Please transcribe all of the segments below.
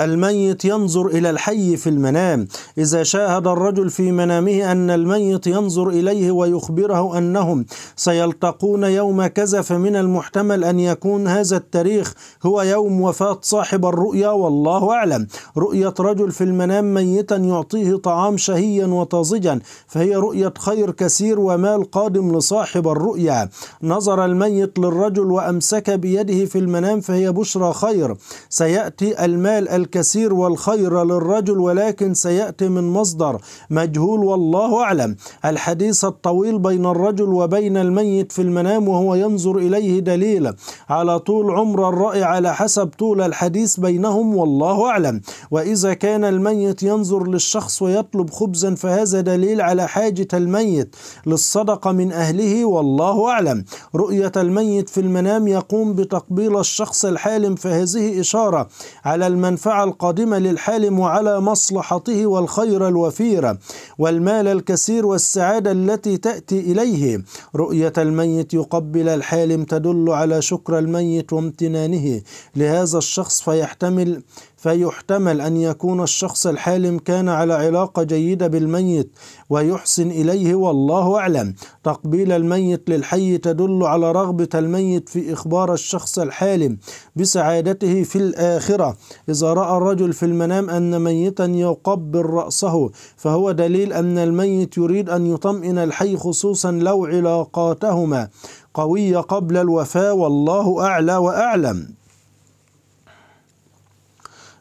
الميت ينظر إلى الحي في المنام إذا شاهد الرجل في منامه أن الميت ينظر إليه ويخبره أنهم سيلتقون يوم كذا فمن المحتمل أن يكون هذا التاريخ هو يوم وفاة صاحب الرؤيا والله أعلم رؤية رجل في المنام ميتا يعطيه طعام شهيا وطازجا فهي رؤية خير كثير ومال قادم لصاحب الرؤيا نظر الميت للرجل وأمسك بيده في المنام فهي بشرى خير سيأتي المال الكثير والخير للرجل ولكن سيأتي من مصدر مجهول والله أعلم الحديث الطويل بين الرجل وبين الميت في المنام وهو ينظر إليه دليل على طول عمر الرأي على حسب طول الحديث بينهم والله أعلم وإذا كان الميت ينظر للشخص ويطلب خبزا فهذا دليل على حاجة الميت للصدقة من أهله والله أعلم رؤية الميت في المنام يقوم بتقبيل الشخص الحالم فهذه إشارة على المنفعة القادمة للحالم وعلى مصلحته والخير الوفير والمال الكثير والسعادة التي تأتي إليه رؤية الميت يقبل الحالم تدل على شكر الميت وامتنانه لهذا الشخص فيحتمل فيحتمل أن يكون الشخص الحالم كان على علاقة جيدة بالميت ويحسن إليه والله أعلم تقبيل الميت للحي تدل على رغبة الميت في إخبار الشخص الحالم بسعادته في الآخرة إذا رأى الرجل في المنام أن ميتا يقبل رأسه فهو دليل أن الميت يريد أن يطمئن الحي خصوصا لو علاقاتهما قوية قبل الوفاة والله أعلى وأعلم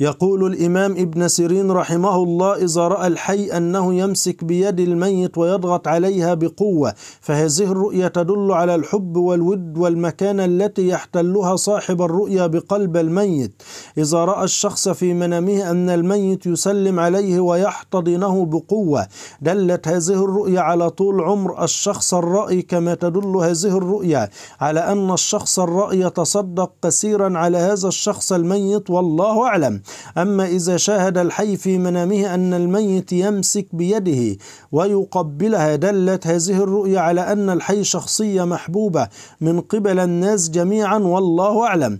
يقول الإمام ابن سيرين رحمه الله إذا رأى الحي أنه يمسك بيد الميت ويضغط عليها بقوة فهذه الرؤية تدل على الحب والود والمكانة التي يحتلها صاحب الرؤيا بقلب الميت إذا رأى الشخص في منامه أن الميت يسلم عليه ويحتضنه بقوة دلت هذه الرؤيا على طول عمر الشخص الرأي كما تدل هذه الرؤيا على أن الشخص الرأي يتصدق كثيرا على هذا الشخص الميت والله أعلم أما إذا شاهد الحي في منامه أن الميت يمسك بيده ويقبلها دلت هذه الرؤيا على أن الحي شخصية محبوبة من قبل الناس جميعا والله أعلم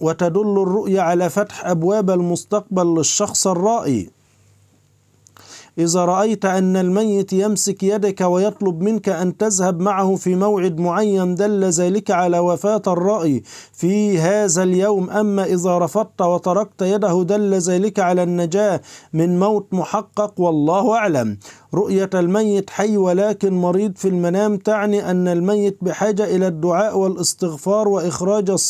وتدل الرؤيا على فتح أبواب المستقبل للشخص الرائي إذا رأيت أن الميت يمسك يدك ويطلب منك أن تذهب معه في موعد معين دل ذلك على وفاة الرأي في هذا اليوم أما إذا رفضت وتركت يده دل ذلك على النجاة من موت محقق والله أعلم رؤية الميت حي ولكن مريض في المنام تعني أن الميت بحاجة إلى الدعاء والاستغفار وإخراج الصلاة